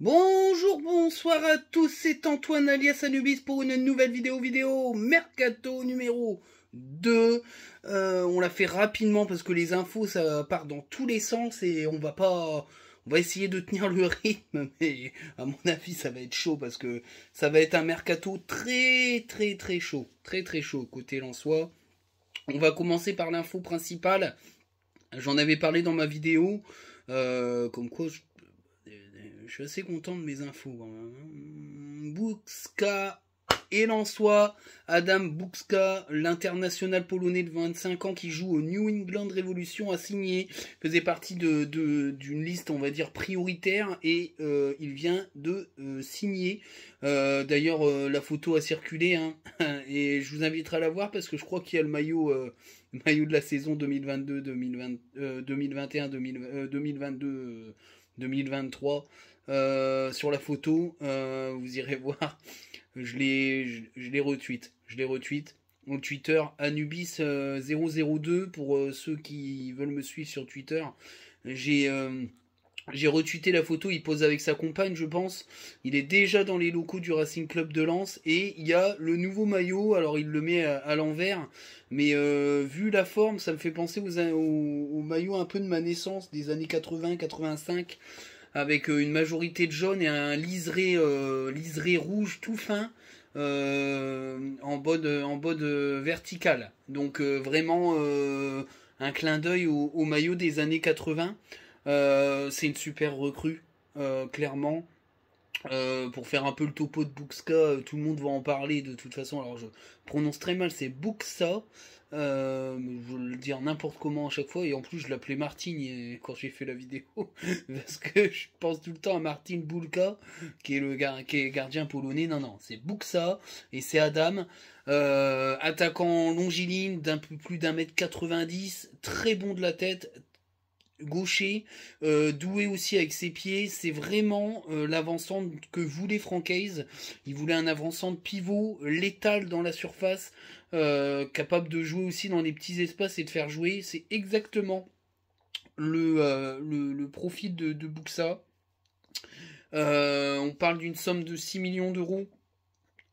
Bonjour, bonsoir à tous, c'est Antoine alias Anubis pour une nouvelle vidéo vidéo Mercato numéro 2. Euh, on l'a fait rapidement parce que les infos ça part dans tous les sens et on va pas... On va essayer de tenir le rythme, mais à mon avis ça va être chaud parce que ça va être un mercato très très très chaud. Très très chaud côté Lensois. On va commencer par l'info principale. J'en avais parlé dans ma vidéo. Euh, comme quoi je je suis assez content de mes infos quand et hein. Adam Buxka, l'international polonais de 25 ans qui joue au New England Revolution, a signé, faisait partie de, d'une liste, on va dire, prioritaire, et euh, il vient de euh, signer. Euh, d'ailleurs, la photo a circulé, hein, et je vous inviterai à la voir parce que je crois qu'il y a le maillot, maillot de la saison 2022, 2020, 2021, 2022, 2023. Euh, sur la photo, euh, vous irez voir, je l'ai je, retweet, je les retweet. Mon Twitter Anubis002 euh, pour ceux qui veulent me suivre sur Twitter. J'ai j'ai retweeté la photo, il pose avec sa compagne, je pense. Il est déjà dans les locaux du Racing Club de Lens et il y a le nouveau maillot. Alors il le met à, l'envers, mais vu la forme, ça me fait penser aux, maillot aux, maillots un peu de ma naissance des années 80-85 avec euh, une majorité de jaune et un euh, liseré, rouge tout fin. Euh, en mode en vertical donc vraiment un clin d'œil au, maillot des années 80 c'est une super recrue clairement pour faire un peu le topo de Buxka, tout le monde va en parler de toute façon. Alors je prononce très mal, c'est Buxa. Euh, je je le dire n'importe comment à chaque fois, et en plus je l'appelais Martine quand j'ai fait la vidéo, parce que je pense tout le temps à Martine Bulka, qui est le gardien polonais. Non, non, c'est Buxa et c'est Adam, euh, attaquant longiligne d'un peu plus d'un mètre 90, très bon de la tête, gaucher, euh, doué aussi avec ses pieds. C'est vraiment euh, que voulait Francaise. Il voulait un avant pivot, létal dans la surface, euh, capable de jouer aussi dans les petits espaces et de faire jouer. C'est exactement le, euh, profit de, de Buxa. on parle d'une somme de 6 millions d'euros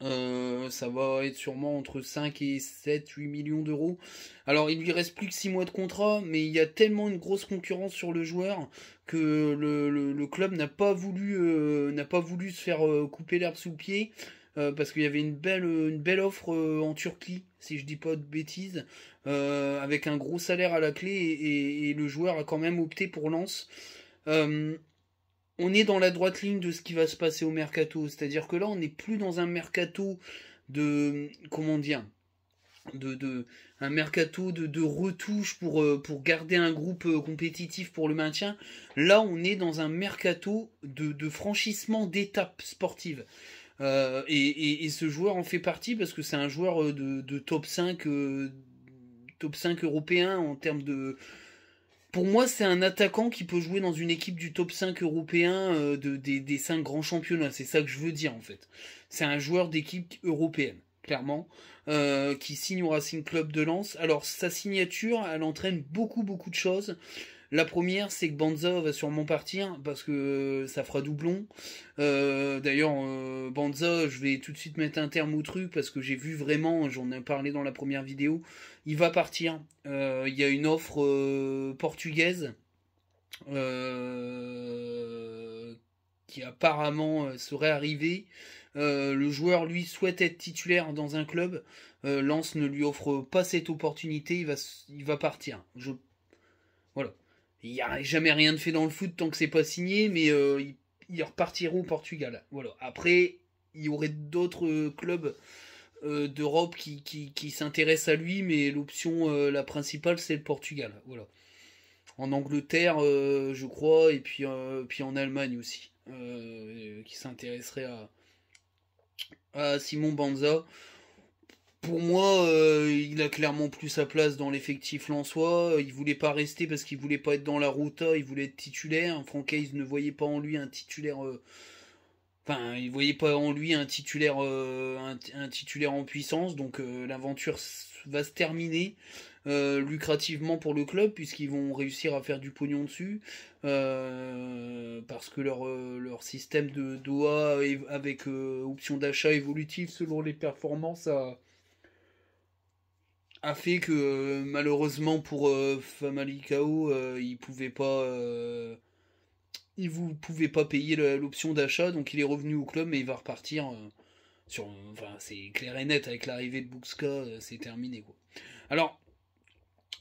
euh, ça va être sûrement entre 5 et 7, 8 millions d'euros. Alors il lui reste plus que 6 mois de contrat, mais il y a tellement une grosse concurrence sur le joueur que le, club n'a pas, voulu, euh, n'a pas voulu se faire euh, couper l'herbe sous le pied. parce qu'il y avait une belle, une belle offre en Turquie, si je dis pas de bêtises, avec un gros salaire à la clé et, et le joueur a quand même opté pour Lens on est dans la droite ligne de ce qui va se passer au mercato. C'est-à-dire que là, on n'est plus dans un mercato de. Comment dire de, de, un mercato de, de retouche pour, euh, pour garder un groupe euh, compétitif pour le maintien. Là, on est dans un mercato de, de franchissement d'étapes sportives. Euh, et, ce joueur en fait partie parce que c'est un joueur de, top 5 top 5 européen en termes de, pour moi, c'est un attaquant qui peut jouer dans une équipe du top 5 européen euh, de, des, des 5 grands championnats. C'est ça que je veux dire, en fait. C'est un joueur d'équipe européenne, clairement, euh, qui signe au Racing Club de Lens. Alors, sa signature, elle entraîne beaucoup, beaucoup de choses. La première, c'est que Banza va sûrement partir parce que ça fera doublon. Euh, d'ailleurs, Banza, je vais tout de suite mettre un terme au truc parce que j'ai vu vraiment, j'en ai parlé dans la première vidéo, il va partir. Euh, il y a une offre euh, portugaise euh, qui apparemment serait arrivée. le joueur, lui, souhaite être titulaire dans un club. Lance ne lui offre pas cette opportunité. Il va, il va partir. Je... Voilà. Il n'y a jamais rien de fait dans le foot tant que c'est pas signé, mais il ils, repartiront au Portugal. Voilà. Après, il y aurait d'autres clubs euh, d'Europe qui, qui, qui à lui, mais l'option euh, la principale c'est le Portugal. Voilà. En Angleterre, euh, je crois, et puis, puis en Allemagne aussi, qui s'intéresserait à, Simon Banza. Pour moi, il a clairement plus sa place dans l'effectif soi Il voulait pas rester parce qu'il voulait pas être dans la route il voulait être titulaire. Franck Hayes ne voyait pas en lui un titulaire Enfin, il voyait pas en lui un titulaire, euh, titulaire en puissance, donc euh, l'aventure va se terminer euh, lucrativement pour le club puisqu'ils vont réussir à faire du pognon dessus parce que leur leur système de Doha avec option d'achat évolutive selon les performances a fait que malheureusement pour Famalicao, ils pouvaient pas il vous pouvez pas payer l'option d'achat, donc il est revenu au club, mais il va repartir. Euh, sur, enfin, c'est clair et net avec l'arrivée de Buxka, euh, c'est terminé quoi. Alors,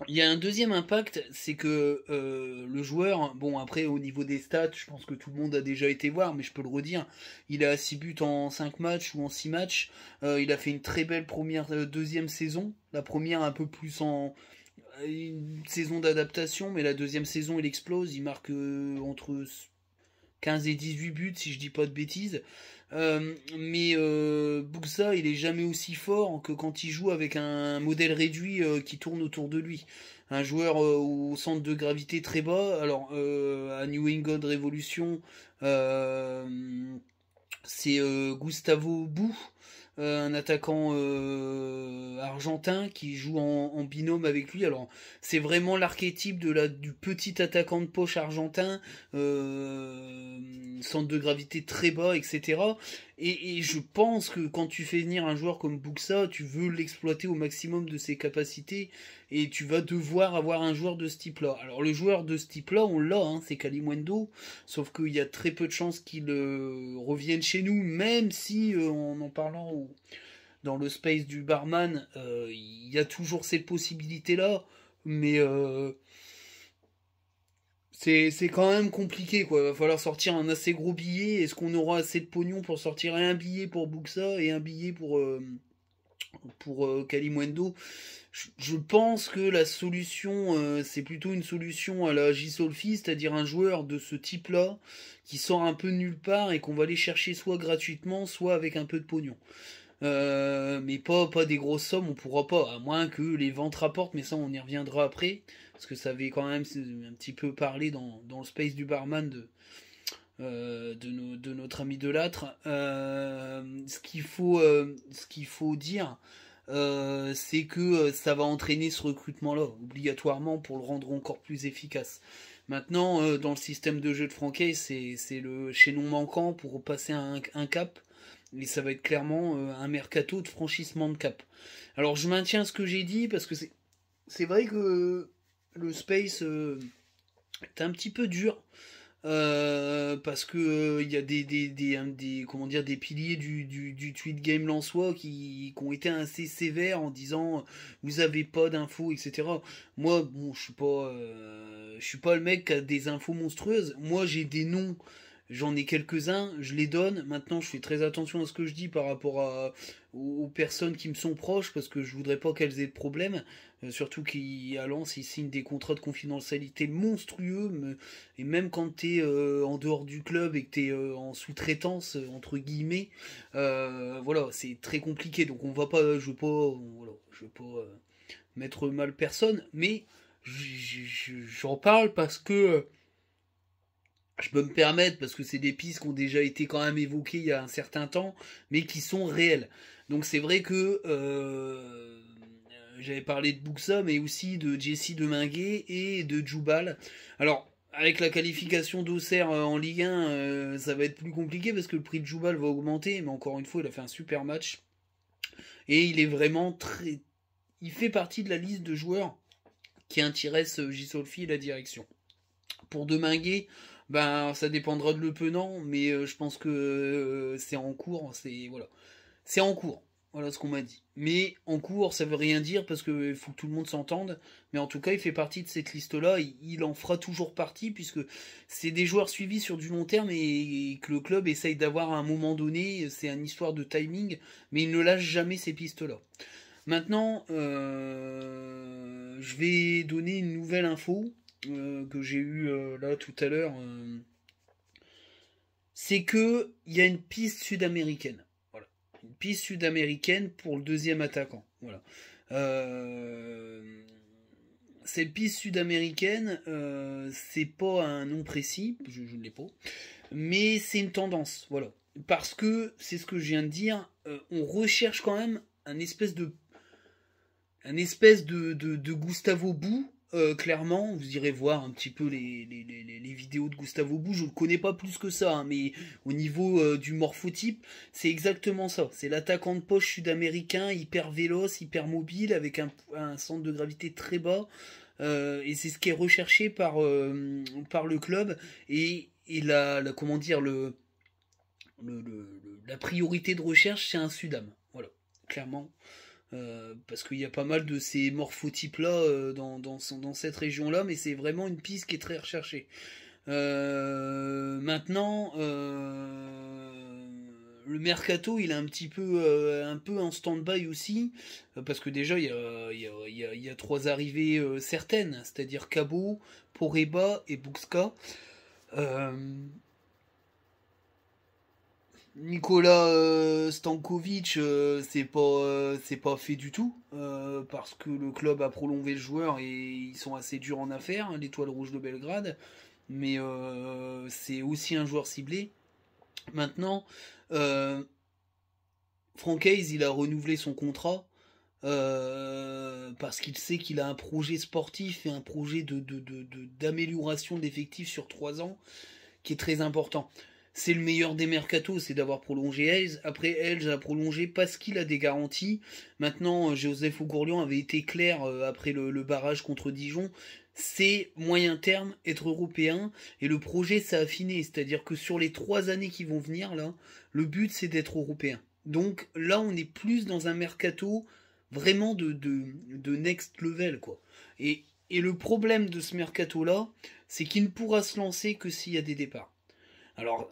il y a un deuxième impact, c'est que euh, le joueur, bon après au niveau des stats, je pense que tout le monde a déjà été voir, mais je peux le redire, il a six buts en 5 matchs ou en 6 matchs, il a fait une très belle première, deuxième saison, la première un peu plus en, euh, une saison d'adaptation, mais la deuxième saison, il explose. Il marque euh, entre 15 et 18 buts, si je dis pas de bêtises. Euh, mais Buxa, il est jamais aussi fort que quand il joue avec un modèle réduit qui tourne autour de lui. Un joueur au centre de gravité très bas. Alors, à New England Revolution, c'est Gustavo Bou. Euh, un attaquant euh, argentin qui joue en, binôme avec lui. Alors c'est vraiment l'archétype de la du petit attaquant de poche argentin, euh, centre de gravité très bas, etc. Et, je pense que quand tu fais venir un joueur comme Buxa, tu veux l'exploiter au maximum de ses capacités et tu vas devoir avoir un joueur de ce type-là. Alors le joueur de ce type-là, on l'a, hein, c'est Kalimwendo, sauf qu'il y a très peu de chances qu'il euh, revienne chez nous, même si euh, en en parlant dans le space du barman, euh, il y a toujours ces possibilités-là, mais c'est quand même compliqué quoi. Il va falloir sortir un assez gros billet. Est-ce qu'on aura assez de pognon pour sortir un billet pour Buxa et un billet pour euh, pour euh, je, pense que la solution euh, c'est plutôt une solution à la J c'est-à-dire un joueur de ce type-là qui sort un peu nulle part et qu'on va aller chercher soit gratuitement, soit avec un peu de pognon. Euh, mais pas, pas des grosses sommes, on pourra pas, à moins que les ventes rapportent, mais ça on y reviendra après, parce que ça avait quand même un petit peu parlé dans, le space du barman de, euh, de, notre ami de l'âtre. Euh, ce qu'il faut, ce qu'il faut dire, c'est que ça va entraîner ce recrutement-là, obligatoirement, pour le rendre encore plus efficace. Maintenant, dans le système de jeu de Franquet, c'est le chaînon manquant pour passer un cap et ça va être clairement euh, un mercato de franchissement de cap. Alors je maintiens ce que j'ai dit parce que c'est, vrai que le space euh, est un petit peu dur. Euh, parce que il y a des, des, des, comment dire des piliers du, du, du tweet game lançois qui, qui, ont été assez sévères en disant vous avez pas d'infos etc moi bon je suis pas je suis pas le mec qui a des infos monstrueuses moi j'ai des noms j'en ai quelques-uns, je les donne. Maintenant, je fais très attention à ce que je dis par rapport à, aux, personnes qui me sont proches parce que je voudrais pas qu'elles aient de problème. Euh, surtout qu'à Lens, ils signent des contrats de confidentialité monstrueux. et même quand tu es euh, en dehors du club et que tu es euh, en sous-traitance, entre guillemets, voilà, c'est très compliqué. Donc on va pas, je veux pas, voilà, je veux pas mettre mal personne, mais j'en parle parce que je peux me permettre parce que c'est des pistes qui ont déjà été quand même évoquées il y a un certain temps, mais qui sont réelles. Donc c'est vrai que euh, j'avais parlé de Buxa, mais aussi de Jesse Deminguet et de Jubal. Alors avec la qualification d'Auxerre euh, en Ligue 1, euh, ça va être plus compliqué parce que le prix de Jubal va augmenter, mais encore une fois, il a fait un super match et il est vraiment très, il fait partie de la liste de joueurs qui intéressent Gisolfi et la direction. Pour Deminguet, ben, ça dépendra de le penant, mais euh, je pense que euh, c'est en cours. C'est voilà, c'est en cours. Voilà ce qu'on m'a dit. Mais en cours, ça veut rien dire parce qu'il faut que tout le monde s'entende. Mais en tout cas, il fait partie de cette liste-là. Il en fera toujours partie puisque c'est des joueurs suivis sur du long terme et que le club essaye d'avoir à un moment donné. C'est une histoire de timing, mais il ne lâche jamais ces pistes-là. Maintenant, euh, je vais donner une nouvelle info euh, que j'ai eu euh, là tout à l'heure, euh, c'est que il y a une piste sud-américaine. Voilà. Une piste sud-américaine pour le deuxième attaquant. Voilà. cette piste sud-américaine, c'est pas un nom précis, je, ne l'ai pas, mais c'est une tendance. Voilà. Parce que, c'est ce que je viens de dire, on recherche quand même un espèce de un espèce de, de, de Gustavo Bou euh, clairement, vous irez voir un petit peu les, les, vidéos de Gustavo Bou. Je ne le connais pas plus que ça, hein, mais au niveau euh, du morphotype, c'est exactement ça. C'est l'attaquant de poche sud-américain, hyper véloce, hyper mobile, avec un, un centre de gravité très bas. Euh, et c'est ce qui est recherché par, par le club. Et, la, la, comment dire, le, le, la priorité de recherche, c'est un Sudam. Voilà, clairement. Euh, parce qu'il y a pas mal de ces morphotypes-là euh, dans, cette région-là, mais c'est vraiment une piste qui est très recherchée. Euh, maintenant, le mercato, il est un petit peu, un peu en stand-by aussi, parce que déjà, il y a, trois arrivées certaines, c'est-à-dire Cabo, Poreba et Buxka. Nicolas euh, Stankovic, euh, euh, c'est pas, fait du tout parce que le club a prolongé le joueur et ils sont assez durs en affaires, l'étoile rouge de Belgrade. Mais c'est aussi un joueur ciblé. Maintenant, Franck Hayes, il a renouvelé son contrat parce qu'il sait qu'il a un projet sportif et un projet de, d'amélioration d'effectifs sur trois ans qui est très important c'est le meilleur des mercatos, c'est d'avoir prolongé Hayes. Après, Hayes a prolongé parce qu'il a des garanties. Maintenant, euh, Joseph Gourlion avait été clair euh, après le, barrage contre Dijon. C'est moyen terme, être européen, et le projet s'est affiné. C'est-à-dire que sur les trois années qui vont venir, là, le but c'est d'être européen. Donc là, on est plus dans un mercato vraiment de, de, de next level, quoi. Et, et le problème de ce mercato-là, c'est qu'il ne pourra se lancer que s'il y a des départs. Alors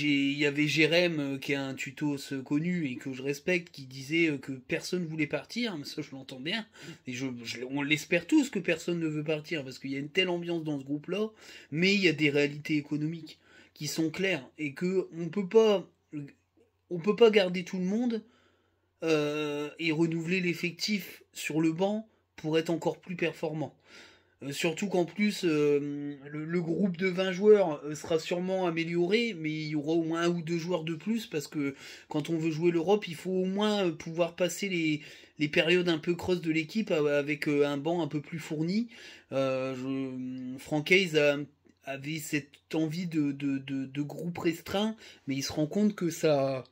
il y avait Jérém euh, qui a un tutos euh, connu et que je respecte qui disait euh, que personne ne voulait partir mais ça je l'entends bien et je, on l'espère tous que personne ne veut partir parce qu'il y a une telle ambiance dans ce groupe là mais il y a des réalités économiques qui sont claires et que on peut pas on peut pas garder tout le monde et renouveler l'effectif sur le banc pour être encore plus performant euh, surtout qu'en plus, euh, le, groupe de 20 joueurs euh, sera sûrement amélioré, mais il y aura au moins un ou deux joueurs de plus, parce que quand on veut jouer l'Europe, il faut au moins pouvoir passer les, les périodes un peu creuses de l'équipe avec un banc un peu plus fourni. Euh, Frank Hayes a, avait cette envie de, de, groupe restreint, mais il se rend compte que ça,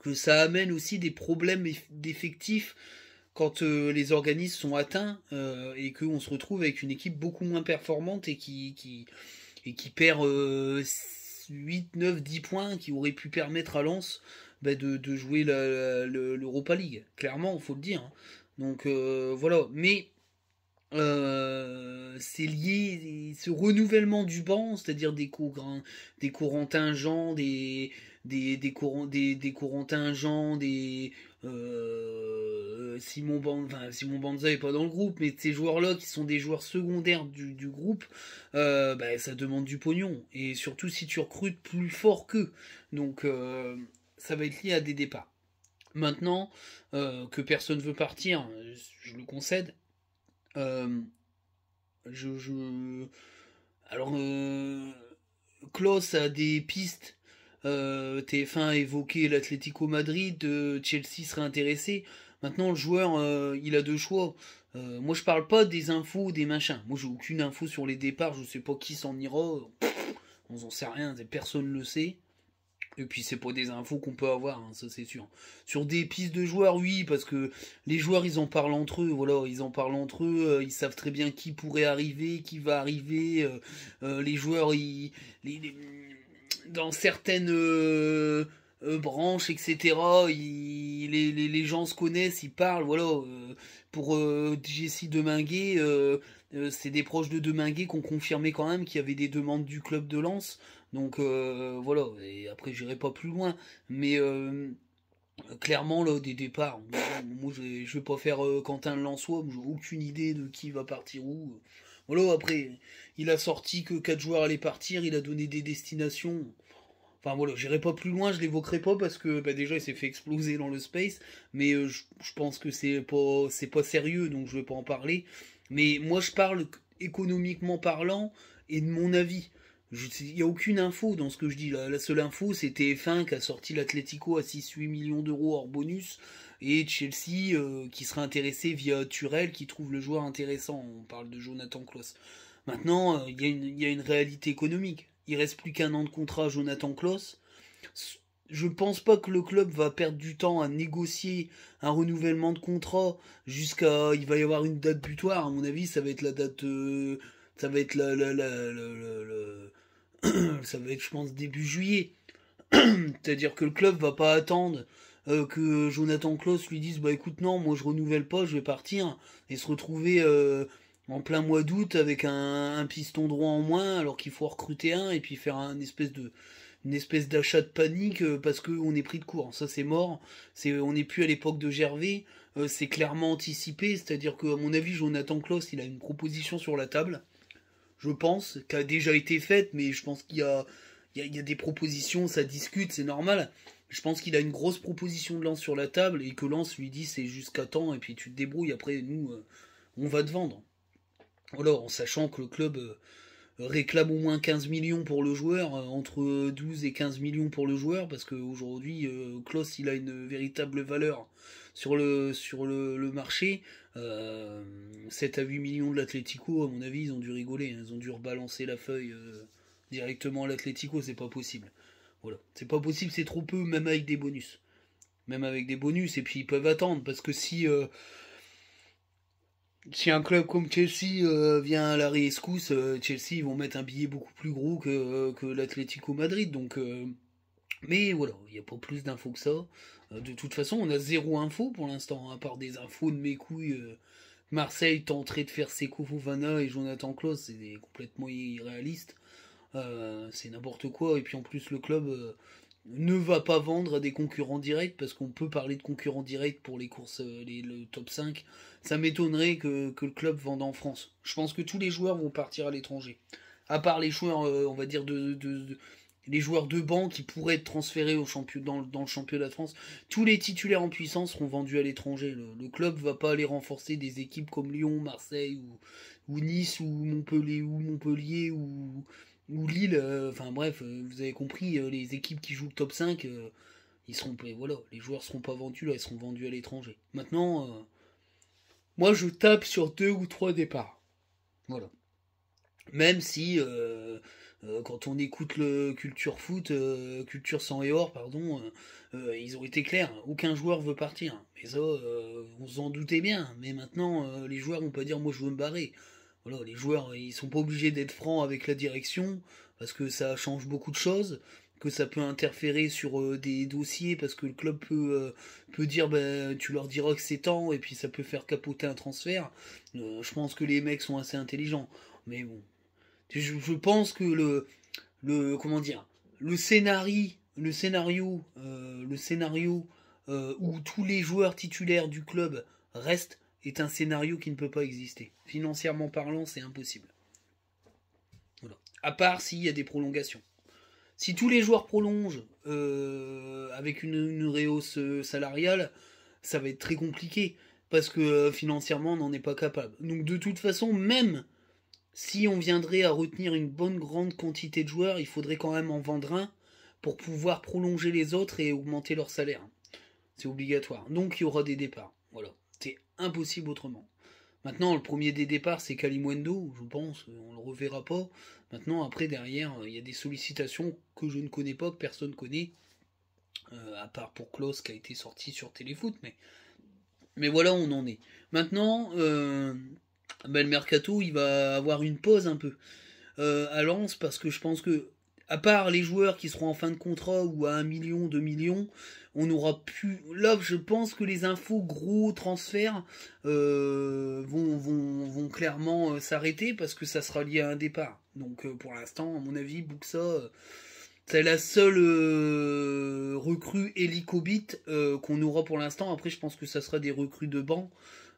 que ça amène aussi des problèmes d'effectifs quand euh, les organismes sont atteints euh, et qu'on se retrouve avec une équipe beaucoup moins performante et qui, et qui perd 8, 9, 10 points qui auraient pu permettre à Lens bah, de, jouer l'Europa League. Clairement, il faut le dire. Hein. Donc euh, voilà. Mais c'est lié ce renouvellement du banc, c'est-à-dire des, des Courantin Jean, des des des, des, des Jean, des si euh, Simon, Ban... si Banza est pas dans le groupe, mais ces joueurs-là qui sont des joueurs secondaires du, groupe, euh, bah, ça demande du pognon. Et surtout si tu recrutes plus fort qu'eux. Donc euh, ça va être lié à des départs. Maintenant que personne veut partir, je le concède. Je, je, Alors, Klaus a des pistes euh, TF1 a évoqué l'Atlético Madrid, euh, Chelsea serait intéressé. Maintenant, le joueur, euh, il a deux choix. moi, je parle pas des infos, des machins. Moi, j'ai aucune info sur les départs. Je sais pas qui s'en ira. on n'en sait rien. Personne ne le sait. Et puis c'est pas des infos qu'on peut avoir, hein, ça c'est sûr. Sur des pistes de joueurs, oui, parce que les joueurs ils en parlent entre eux, voilà, ils en parlent entre eux, ils savent très bien qui pourrait arriver, qui va arriver. les joueurs, ils, dans certaines euh, euh, branches, etc., les, gens se connaissent, ils parlent. Voilà, euh, pour Jesse Deminguet, c'est des proches de Deminguet qui ont confirmé quand même qu'il y avait des demandes du club de Lens. Donc voilà, et après j'irai pas plus loin. Mais clairement là des départs moi je vais pas faire Quentin Quentin Lançois j'ai aucune idée de qui va partir où voilà, après, il a sorti que quatre joueurs allaient partir, il a donné des destinations. Enfin voilà, j'irai pas plus loin, je l'évoquerai pas parce que bah, déjà il s'est fait exploser dans le space, mais euh, je, pense que c'est pas pas sérieux donc je vais pas en parler. Mais moi je parle économiquement parlant et de mon avis. Il n'y a aucune info dans ce que je dis. La, la seule info, c'est TF1 qui a sorti l'Atletico à 6-8 millions d'euros hors bonus et Chelsea euh, qui sera intéressé via Turel qui trouve le joueur intéressant. On parle de Jonathan Klaus. Maintenant, euh, il y, a une réalité économique. Il reste plus qu'un an de contrat Jonathan Klaus. Je ne pense pas que le club va perdre du temps à négocier un renouvellement de contrat jusqu'à. Il va y avoir une date butoir. À mon avis, ça va être la date. Euh, ça va être la, la, la, la ça va être, je pense, début juillet. C'est-à-dire que le club va pas attendre euh, que Jonathan Klaus lui dise bah écoute non moi je renouvelle pas je vais partir et se retrouver euh, en plein mois d'août avec un, un, piston droit en moins alors qu'il faut recruter un et puis faire espèce de une espèce d'achat de panique euh, parce que on est pris de court ça c'est mort c'est on n'est plus à l'époque de Gervais c'est clairement anticipé c'est-à-dire que à mon avis Jonathan Klaus il a une proposition sur la table je pense qui a déjà été faite mais je pense qu'il y a il y, a des propositions, ça discute, c'est normal. Je pense qu'il a une grosse proposition de Lance sur la table et que Lance lui dit c'est jusqu'à temps et puis tu te débrouilles, après nous, euh, on va te vendre. Alors, en sachant que le club euh, réclame au moins 15 millions pour le joueur, euh, entre 12 et 15 millions pour le joueur, parce qu'aujourd'hui, Klaus, il a une véritable valeur sur le, sur le, marché. 7 à 8 millions de l'Atletico, à mon avis, ils ont dû rigoler, hein. ils ont dû rebalancer la feuille directement à l'Atlético, c'est pas possible. Voilà, c'est pas possible, c'est trop peu, même avec des bonus. Même avec des bonus, et puis ils peuvent attendre, parce que si, euh, si un club comme Chelsea euh, vient à la rescousse, euh, Chelsea ils vont mettre un billet beaucoup plus gros que, que l'Atlético Madrid, donc... mais voilà, il n'y a pas plus d'infos que ça. de toute façon, on a zéro info pour l'instant, hein, à part des infos de mes couilles. Marseille tenterait de faire Seco Fofana et Jonathan Klaus, c'est complètement irréaliste. Euh, c'est n'importe quoi. Et puis en plus, le club euh, ne va pas vendre à des concurrents directs parce qu'on peut parler de concurrents directs pour les courses, euh, les, le top 5. Ça m'étonnerait que, que, le club vende en France. Je pense que tous les joueurs vont partir à l'étranger. À part les joueurs, on va dire, de, de, les joueurs de banc qui pourraient être transférés au champion, dans, dans, le championnat de France. Tous les titulaires en puissance seront vendus à l'étranger. Le, club va pas aller renforcer des équipes comme Lyon, Marseille ou, ou Nice ou Montpellier ou Montpellier ou, ou Lille, euh, enfin bref, euh, vous avez compris, euh, les équipes qui jouent le top 5, ils seront, voilà, les joueurs seront pas vendus là, ils seront vendus à l'étranger. Maintenant, moi je tape sur deux ou trois départs. Voilà. Même si quand on écoute le culture foot, culture sans et or, pardon, ils ont été clairs, aucun joueur veut partir. Mais ça, on s'en doutait bien. Mais maintenant, les joueurs vont pas dire moi je veux me barrer les joueurs, ils sont pas obligés d'être francs avec la direction, parce que ça change beaucoup de choses, que ça peut interférer sur euh, des dossiers, parce que le club euh, peut, dire, ben tu leur diras que c'est temps, et puis ça peut faire capoter un transfert. Euh, je pense que les mecs sont assez intelligents, mais bon. Je, pense que le, le, comment dire, le scénario, le scénario, le scénario où tous les joueurs titulaires du club restent, est un scénario qui ne peut pas exister. Financièrement parlant, c'est impossible. Voilà. À part s'il y a des prolongations. Si tous les joueurs prolongent euh, avec une, réhausse euh, salariale, ça va être très compliqué parce que euh, financièrement on n'en est pas capable. Donc de toute façon, même si on viendrait à retenir une bonne grande quantité de joueurs, il faudrait quand même en vendre un pour pouvoir prolonger les autres et augmenter leur salaire. C'est obligatoire. Donc il y aura des départs. Voilà impossible autrement. Maintenant, le premier des départs, c'est Kalimwendo, je pense, on le reverra pas. Maintenant, après, derrière, euh, il y a des sollicitations que je ne connais pas, que personne connaît, euh, à part pour Klaus qui a été sorti sur Téléfoot, mais, mais voilà, on en est. Maintenant, euh, ben, le mercato, il va avoir une pause un peu euh, à Lens, parce que je pense que à part les joueurs qui seront en fin de contrat ou à 1 million, 2 millions, on aura pu. Là, je pense que les infos gros transferts euh, vont, clairement euh, s'arrêter parce que ça sera lié à un départ. Donc, euh, pour l'instant, à mon avis, Buxa, c'est la seule recrue hélicobite qu'on aura pour l'instant. Après, je pense que ça sera des recrues de banc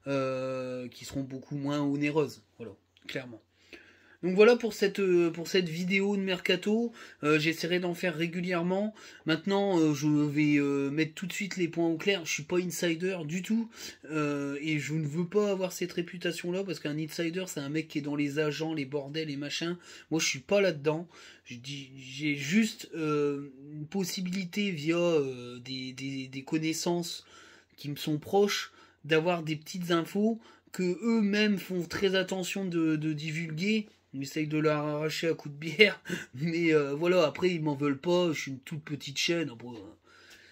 qui seront beaucoup moins onéreuses. Voilà, clairement. Donc voilà pour cette, euh, pour cette vidéo de Mercato. Euh, j'essaierai d'en faire régulièrement. Maintenant, euh, je vais mettre tout de suite les points au clair. Je suis pas insider du tout. et je ne veux pas avoir cette réputation-là parce qu'un insider, c'est un mec qui est dans les agents, les bordels, les machins. Moi, je suis pas là-dedans. J'ai juste une possibilité via des, connaissances qui me sont proches d'avoir des petites infos que eux-mêmes font très attention de divulguer on essaye de la arracher à coups de bière. Mais euh, voilà, après, ils m'en veulent pas. Je suis une toute petite chaîne. Euh,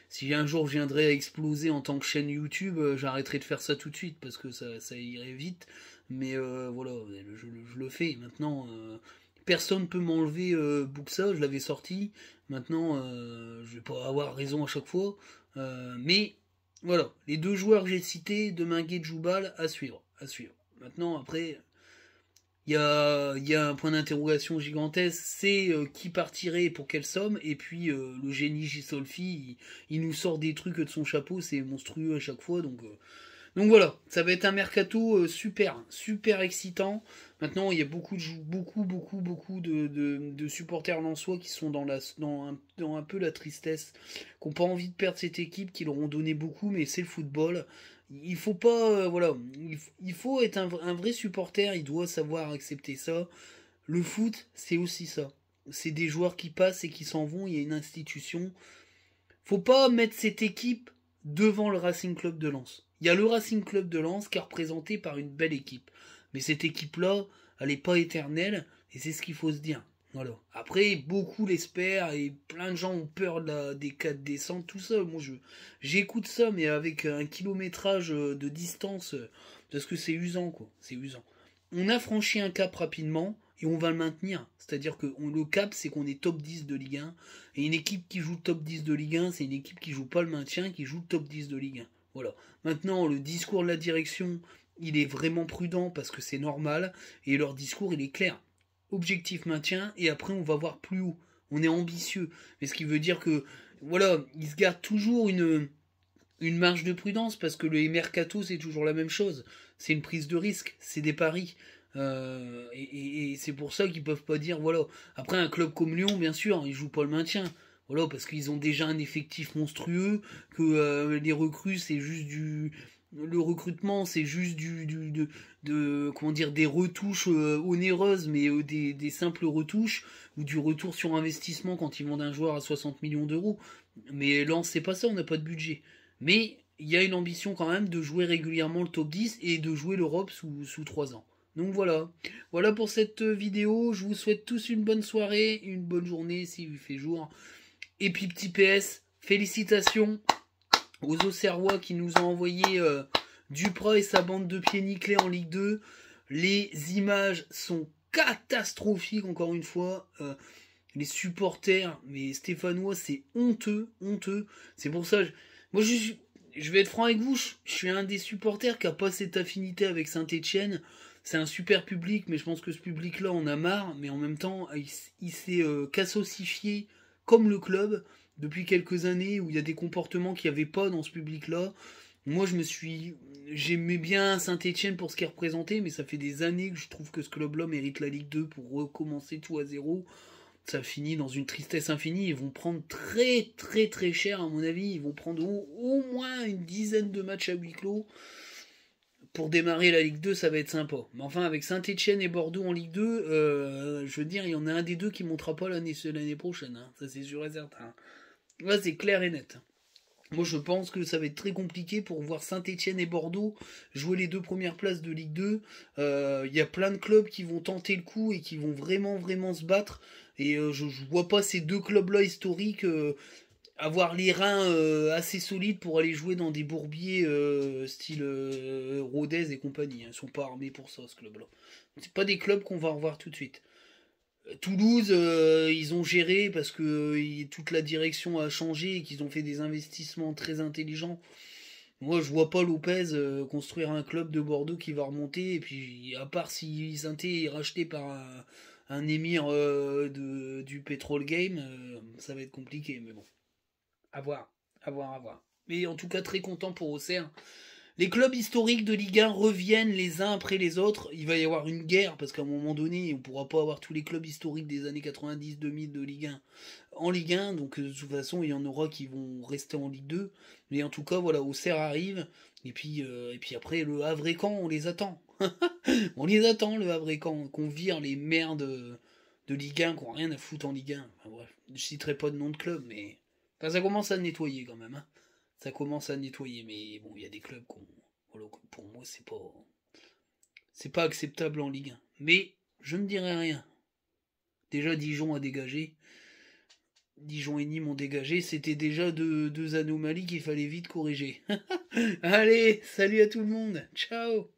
si un jour je viendrais exploser en tant que chaîne YouTube, euh, j'arrêterai de faire ça tout de suite parce que ça, ça irait vite. Mais voilà, je, le fais. Maintenant, personne personne peut m'enlever Buxa. Je l'avais sorti. Maintenant, je vais pas avoir raison à chaque fois. mais voilà, les deux joueurs que j'ai cités, demain et Joubal, à suivre. À suivre. Maintenant, après il y a, un point d'interrogation gigantesque, c'est euh, qui partirait pour quelle somme, et puis euh, le génie Gisolfi, il, il, nous sort des trucs de son chapeau, c'est monstrueux à chaque fois, donc... Euh, voilà, ça va être un mercato super, super excitant. Maintenant, il y a beaucoup, de, beaucoup, beaucoup, beaucoup de, supporters lensois qui sont dans, la, dans, un, dans un peu la tristesse, qui n'ont pas envie de perdre cette équipe, qui leur ont donné beaucoup, mais c'est le football il faut pas euh, voilà il, faut être un, vrai supporter il doit savoir accepter ça le foot c'est aussi ça c'est des joueurs qui passent et qui s'en vont il y a une institution faut pas mettre cette équipe devant le Racing Club de Lens il y a le Racing Club de Lens qui est représenté par une belle équipe mais cette équipe là elle n'est pas éternelle et c'est ce qu'il faut se dire voilà après, beaucoup l'espèrent et plein de gens ont peur des cas de tout ça. Moi, je, j'écoute ça, mais avec un kilométrage euh, de distance, euh, parce que c'est usant, quoi. C'est usant. On a franchi un cap rapidement et on va le maintenir. C'est-à-dire que le cap, c'est qu'on est top 10 de Ligue 1. Et une équipe qui joue top 10 de Ligue 1, c'est une équipe qui joue pas le maintien, qui joue top 10 de Ligue 1. Voilà. Maintenant, le discours de la direction, il est vraiment prudent parce que c'est normal. Et leur discours, il est clair objectif maintien, et après on va voir plus haut. On est ambitieux. Mais ce qui veut dire que, voilà, il se toujours une, une marge de prudence, parce que le mercato, c'est toujours la même chose. C'est une prise de risque, c'est des paris. Euh, et, c'est pour ça qu'ils peuvent pas dire, voilà. Après, un club comme Lyon, bien sûr, ils jouent pas le maintien. Voilà, parce qu'ils ont déjà un effectif monstrueux, que euh, les recrues, c'est juste du, le recrutement, c'est juste du, de, comment dire des retouches euh, onéreuses, mais euh, des, simples retouches ou du retour sur investissement quand ils vendent un joueur à 60 millions d'euros. Mais là, c'est pas ça, on n'a pas de budget. Mais il y a une ambition quand même de jouer régulièrement le top 10 et de jouer l'Europe sous, sous 3 ans. Donc voilà. Voilà pour cette euh, vidéo. Je vous souhaite tous une bonne soirée, une bonne journée s'il vous fait jour. Et puis petit PS, félicitations aux Auxerrois qui nous ont envoyé euh, et sa bande de pieds nickelés en Ligue 2. Les images sont catastrophiques, encore une fois. Euh, les supporters, mais Stéphanois, c'est honteux, honteux. C'est pour ça, moi je vais être franc avec vous, je, suis un des supporters qui n'a pas cette affinité avec Saint-Etienne. C'est un super public, mais je pense que ce public-là en a marre, mais en même temps, il, s'est euh, cassocifié comme le club depuis quelques années où il y a des comportements qu'il n'y avait pas dans ce public-là. Moi, je me suis. J'aimais bien Saint-Etienne pour ce qu'il représentait, mais ça fait des années que je trouve que ce club-là mérite la Ligue 2 pour recommencer tout à zéro. Ça finit dans une tristesse infinie. Ils vont prendre très, très, très cher, à mon avis. Ils vont prendre au, moins une dizaine de matchs à huis clos. Pour démarrer la Ligue 2, ça va être sympa. Mais enfin, avec Saint-Etienne et Bordeaux en Ligue 2, euh, je veux dire, il y en a un des deux qui ne montera pas l'année prochaine. Hein. Ça, c'est sûr et certain. Là, c'est clair et net. Moi, je pense que ça va être très compliqué pour voir Saint-Etienne et Bordeaux jouer les deux premières places de Ligue 2. Il euh, y a plein de clubs qui vont tenter le coup et qui vont vraiment, vraiment se battre. Et euh, je vois pas ces deux clubs-là historiques euh, avoir les reins assez solides pour aller jouer dans des bourbiers style Rodez et compagnie. Ils ne sont pas armés pour ça, ce club-là. Ce pas des clubs qu'on va revoir tout de suite. Toulouse, euh, ils ont géré parce que euh, toute la direction a changé et qu'ils ont fait des investissements très intelligents. Moi, je vois pas Lopez euh, construire un club de Bordeaux qui va remonter. Et puis, à part si Sainté est racheté par un, émir de, du Pétrole Game, ça va être compliqué. Mais bon, à voir, à voir, à voir. Mais en tout cas, très content pour Auxerre les clubs historiques de Ligue 1 reviennent les uns après les autres. Il va y avoir une guerre parce qu'à un moment donné, on ne pourra pas avoir tous les clubs historiques des années 90, 2000 de Ligue 1 en Ligue 1. Donc euh, de toute façon, il y en aura qui vont rester en Ligue 2. Mais en tout cas, voilà, Auxerre arrive. Et puis, euh, et puis après, le Havre et on les attend. on les attend, le Havre et Qu'on vire les merdes de Ligue 1 qui n'ont rien à foutre en Ligue 1. bref, je citerai pas de nom de club, mais ça commence à nettoyer quand même. Hein ça commence à nettoyer. Mais bon, il y a des clubs qu'on. Pour moi, c'est pas. C'est pas acceptable en Ligue 1. Mais je ne dirai rien. Déjà, Dijon a dégagé. Dijon et Nîmes ont dégagé. C'était déjà deux anomalies qu'il fallait vite corriger. Allez, salut à tout le monde. Ciao